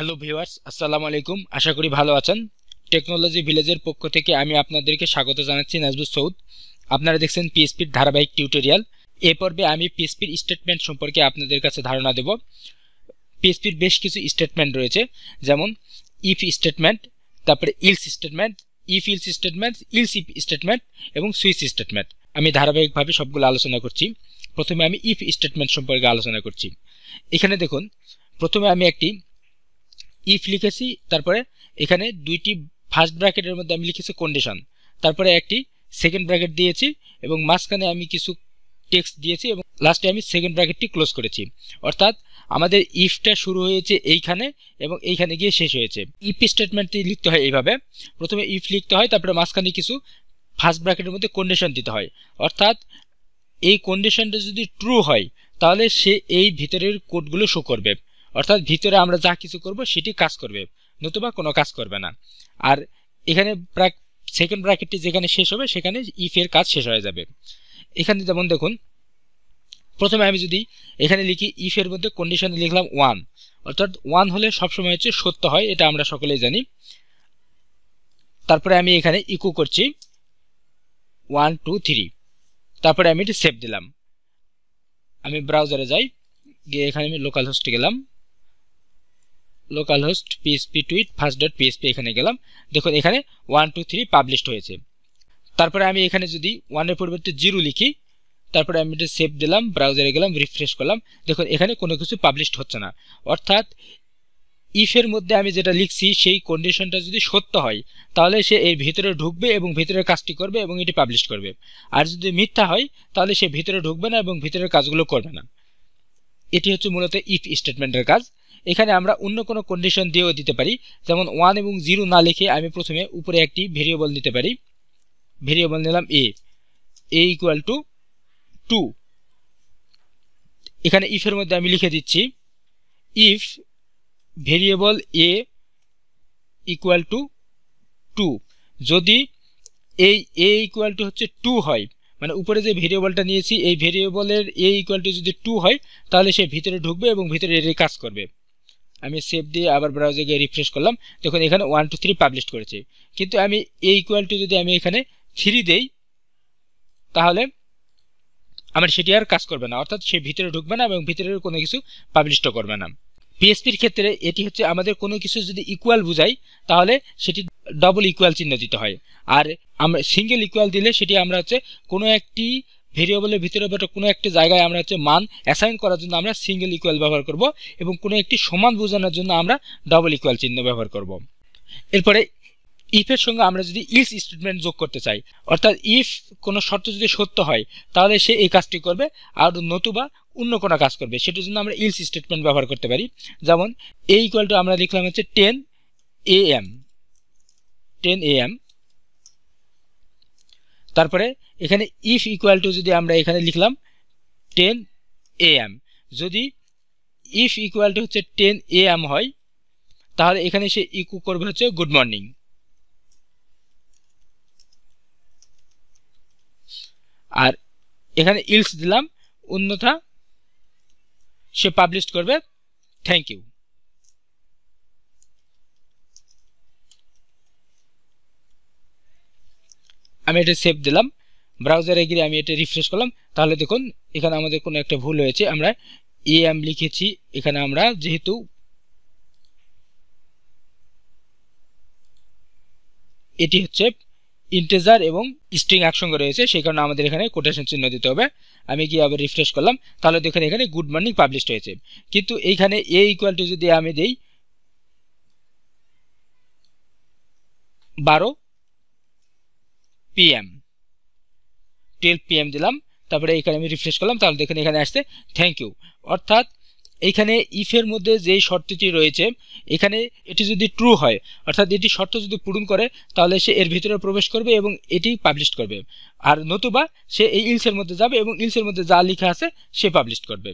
hello viewers আসসালামু আলাইকুম আশা করি ভালো আছেন টেকনোলজি ভিলেজের পক্ষ থেকে আমি আপনাদেরকে স্বাগত জানাচ্ছি নাজবুল সৌদ আপনারা দেখছেন পিএসপির ধারাবাহিক টিউটোরিয়াল এ পর্বে আমি পিএসপির স্টেটমেন্ট সম্পর্কে আপনাদের কাছে ধারণা দেব পিএসপির বেশ কিছু স্টেটমেন্ট রয়েছে যেমন ইফ স্টেটমেন্ট তারপরে else statement if else statement else if statement এবং সুইস স্টেটমেন্ট আমি ধারাবাহিকভাবে সবগুলো আলোচনা করছি প্রথমে আমি ইফ স্টেটমেন্ট সম্পর্কে আলোচনা করছি এখানে দেখুন প্রথমে আমি একটি ইফ লিখেছি তারপরে এখানে দুইটি ফার্স্ট ব্র্যাকেটের মধ্যে আমি লিখেছি কন্ডিশন তারপরে একটি সেকেন্ড ব্র্যাকেট দিয়েছি এবং মাঝখানে আমি কিছু টেক্সট দিয়েছি এবং লাস্টে আমি সেকেন্ড ব্র্যাকেটটি ক্লোজ করেছি অর্থাৎ আমাদের ইফটা শুরু হয়েছে এইখানে এবং এইখানে গিয়ে শেষ হয়েছে ইফ স্টেটমেন্টটি লিখতে হয় এইভাবে প্রথমে ইফ লিখতে হয় তারপরে মাঝখানে কিছু ফার্স্ট ব্র্যাকেটের মধ্যে কন্ডিশন দিতে হয় অর্থাৎ এই কন্ডিশনটা যদি ট্রু হয় তাহলে সে এই ভিতরের কোডগুলো শো করবে অর্থাৎ ভিতরে আমরা যা কিছু করব সেটি কাজ করবে নতুবা কোনো কাজ করবে না আর এখানে সেকেন্ড ব্র্যাকেটটি যেখানে শেষ হবে সেখানে ইফের কাজ শেষ হয়ে যাবে এখানে যেমন দেখুন প্রথমে আমি যদি এখানে লিখি ইফের মধ্যে কন্ডিশনে লিখলাম ওয়ান অর্থাৎ ওয়ান হলে সবসময় হচ্ছে সত্য হয় এটা আমরা সকলেই জানি তারপরে আমি এখানে ইকো করছি ওয়ান টু থ্রি তারপরে আমি এটি সেভ দিলাম আমি ব্রাউজারে যাই গিয়ে এখানে আমি লোকাল হোস্টে গেলাম local host PSP tweet first dot PSP এখানে গেলাম দেখুন এখানে ওয়ান টু থ্রি পাবলিশড হয়েছে তারপরে আমি এখানে যদি ওয়ানের পরিবর্তে জিরো লিখি তারপরে আমি এটা সেভ দিলাম ব্রাউজারে গেলাম রিফ্রেশ করলাম দেখুন এখানে কোনো কিছু পাবলিশড হচ্ছে না অর্থাৎ ইফের মধ্যে আমি যেটা লিখছি সেই কন্ডিশনটা যদি সত্য হয় তাহলে সে এর ভিতরে ঢুকবে এবং ভিতরের কাজটি করবে এবং এটি পাবলিশ করবে আর যদি মিথ্যা হয় তাহলে সে ভিতরে ঢুকবে না এবং ভিতরের কাজগুলো করবে না এটি হচ্ছে মূলত ইফ স্টেটমেন্টের কাজ এখানে আমরা অন্য কোনো কন্ডিশন দিয়েও দিতে পারি যেমন ওয়ান এবং জিরো না লিখে আমি প্রথমে উপরে একটি ভেরিয়েবল নিতে পারি ভেরিয়েবল নিলাম a a equal to two এখানে ইফের মধ্যে আমি লিখে দিচ্ছি if variable a equal to two যদি এই এ ইকুয়াল টু হচ্ছে টু হয় মানে উপরে যে ভেরিয়েবলটা নিয়েছি এই ভেরিয়েবলের এ ইকুয়াল টু যদি টু হয় তাহলে সে ভিতরে ঢুকবে এবং ভিতরে কাজ করবে আমি সেভ দিয়ে আবার ব্রাউজে গিয়ে রিফ্রেশ করলাম দেখুন এখানে ওয়ান টু থ্রি পাবলিশ করেছে কিন্তু আমি এই ইকুয়াল টু যদি আমি এখানে থ্রি দেই তাহলে আমার সেটি আর কাজ করবে না অর্থাৎ সে ভিতরে ঢুকবে না এবং ভিতরে কোনো কিছু পাবলিশও করবে না পিএসপির ক্ষেত্রে এটি হচ্ছে আমাদের কোনো কিছু যদি ইকুয়াল বুঝাই তাহলে সেটি ডবল ইকুয়াল চিহ্ন দিতে হয় আর আমরা সিঙ্গেল ইকুয়াল দিলে সেটি আমরা হচ্ছে কোনো একটি ভেরিয়েবলের ভিতরে বা কোনো একটি জায়গায় আমরা হচ্ছে মান অ্যাসাইন করার জন্য আমরা সিঙ্গেল ইকুয়াল ব্যবহার করব এবং কোনো একটি সমান বোঝানোর জন্য আমরা ডবল ইকুয়াল চিহ্ন ব্যবহার করব এরপরে ইফের সঙ্গে আমরা যদি ইলস স্টেটমেন্ট যোগ করতে চাই অর্থাৎ ইফ কোনো শর্ত যদি সত্য হয় তাহলে সে এই কাজটি করবে আর নতুবা অন্য কোনো কাজ করবে সেটার জন্য আমরা ইলস স্টেটমেন্ট ব্যবহার করতে পারি যেমন এ ইকুয়াল টু আমরা লিখলাম হচ্ছে ten A M ten A M তারপরে এখানে ইফ ইকুয়াল টু যদি আমরা এখানে লিখলাম টেন এ এম যদি ইফ ইকুয়াল টু হচ্ছে টেন এ এম হয় তাহলে এখানে সে ইকু করবে হচ্ছে গুড মর্নিং আর এখানে ইলস দিলাম অন্যথা সে পাবলিশ করবে থ্যাংক ইউ আমি এটা সেভ দিলাম ব্রাউজারে গিয়ে আমি এটা রিফ্রেশ করলাম তাহলে দেখুন এখানে আমাদের কোনো একটা ভুল হয়েছে আমরা এ e এম লিখেছি এখানে আমরা যেহেতু এটি হচ্ছে ইন্টেজার এবং স্ট্রিং একসঙ্গে রয়েছে সেই কারণে আমাদের এখানে কোটেশন চিহ্ন দিতে হবে আমি গিয়ে আবার রিফ্রেশ করলাম তাহলে দেখুন এখানে গুড মর্নিং পাবলিশ হয়েছে কিন্তু এইখানে এ ইকুয়াল টু যদি আমি দেই বারো পিএম টুয়েলভ পিএম দিলাম তারপরে এখানে আমি রিফ্রেশ করলাম তাহলে দেখুন এখানে আসছে থ্যাংক ইউ অর্থাৎ এখানে ইফের মধ্যে যে শর্তটি রয়েছে এখানে এটি যদি ট্রু হয় অর্থাৎ এটি শর্ত যদি পূরণ করে তাহলে সে এর ভিতরে প্রবেশ করবে এবং এটি পাবলিশ করবে আর নতুবা সে এই ইলসের মধ্যে যাবে এবং ইলসের মধ্যে যা লেখা আছে সে পাবলিশ করবে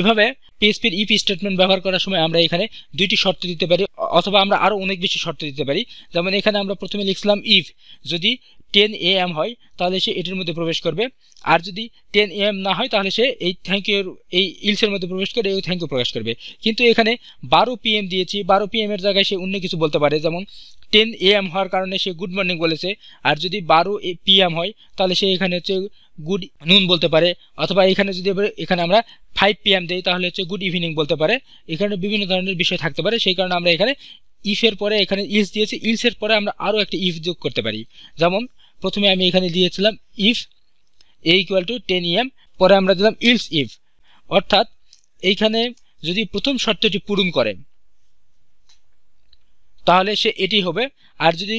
এভাবে পিএসপির ইফ স্টেটমেন্ট ব্যবহার করার সময় আমরা এখানে দুইটি শর্ত দিতে পারি অথবা আমরা আরও অনেক বেশি শর্ত দিতে পারি যেমন এখানে আমরা প্রথমে লিখছিলাম ইফ যদি টেন এ এম হয় তাহলে সে এটির মধ্যে প্রবেশ করবে আর যদি টেন এ এম না হয় তাহলে সে এই থ্যাংক ইউর এই ইলসের মধ্যে প্রবেশ করে এই থ্যাংক ইউ প্রকাশ করবে কিন্তু এখানে বারো পি এম দিয়েছি বারো পি এমের জায়গায় সে অন্য কিছু বলতে পারে যেমন টেন এ এম হওয়ার কারণে সে গুড মর্নিং বলেছে আর যদি বারো এ পি এম হয় তাহলে সে এখানে হচ্ছে গুড নুন বলতে পারে অথবা এখানে যদি এখানে আমরা ফাইভ পি এম দিই তাহলে হচ্ছে গুড ইভিনিং বলতে পারে এখানে বিভিন্ন ধরনের বিষয় থাকতে পারে সেই কারণে আমরা এখানে ইফের পরে এখানে ইলস দিয়েছি ইলসের পরে আমরা আরও একটা ইফ যোগ করতে পারি যেমন প্রথমে আমি এখানে দিয়েছিলাম if a equal to ten AM পরে আমরা দিলাম ইলস ইফ অর্থাৎ এইখানে যদি প্রথম শর্তটি পূরণ করে তাহলে সে এটি হবে আর যদি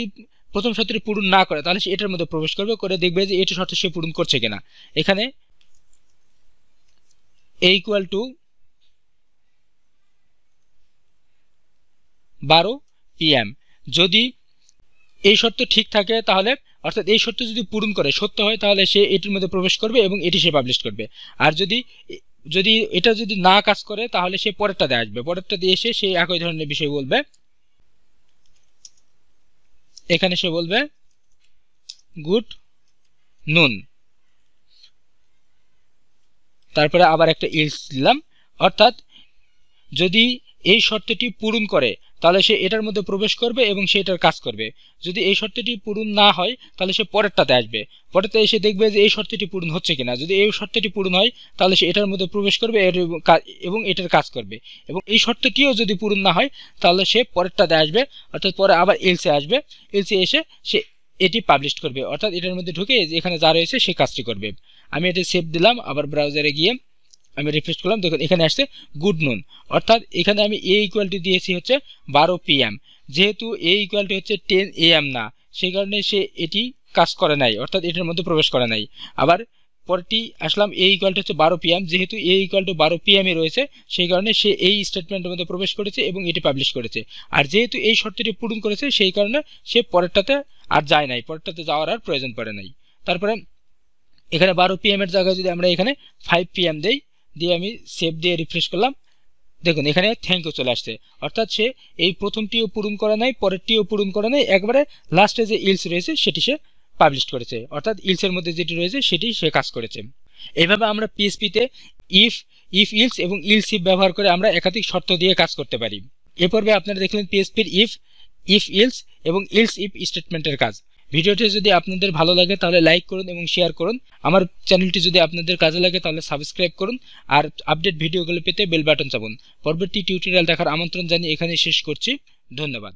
প্রথম শর্তটি পূরণ না করে তাহলে সে এটার মধ্যে প্রবেশ করবে করে দেখবে যে এটি শর্ত সে পূরণ করছে কিনা এখানে এ ইকুয়াল টু বারো পিএম যদি এই শর্ত ঠিক থাকে তাহলে অর্থাৎ এই শর্ত যদি পূরণ করে সত্য হয় তাহলে সে এটির মধ্যে প্রবেশ করবে এবং এটি সে পাবলিশ করবে আর যদি যদি এটা যদি না কাজ করে তাহলে সে পরেরটা দিয়ে আসবে পরেরটা দিয়ে এসে সে একই ধরনের বিষয় বলবে এখানে সে বলবে গুড নুন তারপরে আবার একটা ইলস দিলাম অর্থাৎ যদি এই শর্তটি পূরণ করে তাহলে সে এটার মধ্যে প্রবেশ করবে এবং সে এটার কাজ করবে যদি এই শর্তটি পূরণ না হয় তাহলে সে পরেরটাতে আসবে পরেরটা এসে দেখবে যে এই শর্তটি পূরণ হচ্ছে কিনা যদি এই শর্তটি পূরণ হয় তাহলে সে এটার মধ্যে প্রবেশ করবে এবং এটার কাজ করবে এবং এই শর্তটিও যদি পূরণ না হয় তাহলে সে পরেরটাতে আসবে অর্থাৎ পরে আবার এলসে আসবে এলসে এসে সে এটি পাবলিশ করবে অর্থাৎ এটার মধ্যে ঢুকে এখানে যা রয়েছে সে কাজটি করবে আমি এটি সেভ দিলাম আবার ব্রাউজারে গিয়ে আমি রিফ্রেশ করলাম দেখুন এখানে আসছে গুড নুন অর্থাৎ এখানে আমি এ ইকুয়ালটি দিয়েছি হচ্ছে বারো পিএম যেহেতু এ ইকুয়ালটি হচ্ছে টেন এএম না সেই কারণে সে এটি কাজ করে নাই অর্থাৎ এটির মধ্যে প্রবেশ করে নাই আবার পরটি আসলাম এ ইকুয়ালটি হচ্ছে বারো পিএম যেহেতু এ ইকুয়াল টু বারো পিএমে রয়েছে সেই কারণে সে এই স্টেটমেন্টের মধ্যে প্রবেশ করেছে এবং এটি পাবলিশ করেছে আর যেহেতু এই শর্তটি পূরণ করেছে সেই কারণে সে পরেরটাতে আর যায় নাই পরেরটাতে যাওয়ার আর প্রয়োজন পড়ে নাই তারপরে এখানে বারো পিএমের জায়গায় যদি আমরা এখানে ফাইভ পিএম দেই দিয়ে আমি সেভ দিয়ে রিফ্রেশ করলাম দেখুন এখানে থ্যাংক ইউ চলে আসছে অর্থাৎ সে এই প্রথমটিও পূরণ করা নাই পরেরটিও পূরণ করা নাই একবারে লাস্টে যে ইলস রয়েছে সেটি সে পাবলিশ করেছে অর্থাৎ ইলসের মধ্যে যেটি রয়েছে সেটি সে কাজ করেছে এভাবে আমরা পিএসপিতে ইফ ইফ ইলস এবং ইলস ইফ ব্যবহার করে আমরা একাধিক শর্ত দিয়ে কাজ করতে পারি এ পর্বে আপনারা দেখলেন পিএসপির ইফ ইফ ইলস এবং ইলস ইফ স্টেটমেন্টের কাজ ভিডিওটি যদি আপনাদের ভালো লাগে তাহলে লাইক করুন এবং শেয়ার করুন আমার চ্যানেলটি যদি আপনাদের কাজে লাগে তাহলে সাবস্ক্রাইব করুন আর আপডেট ভিডিওগুলো পেতে বেল বাটন চাপুন পরবর্তী টিউটোরিয়াল দেখার আমন্ত্রণ জানিয়ে এখানে শেষ করছি ধন্যবাদ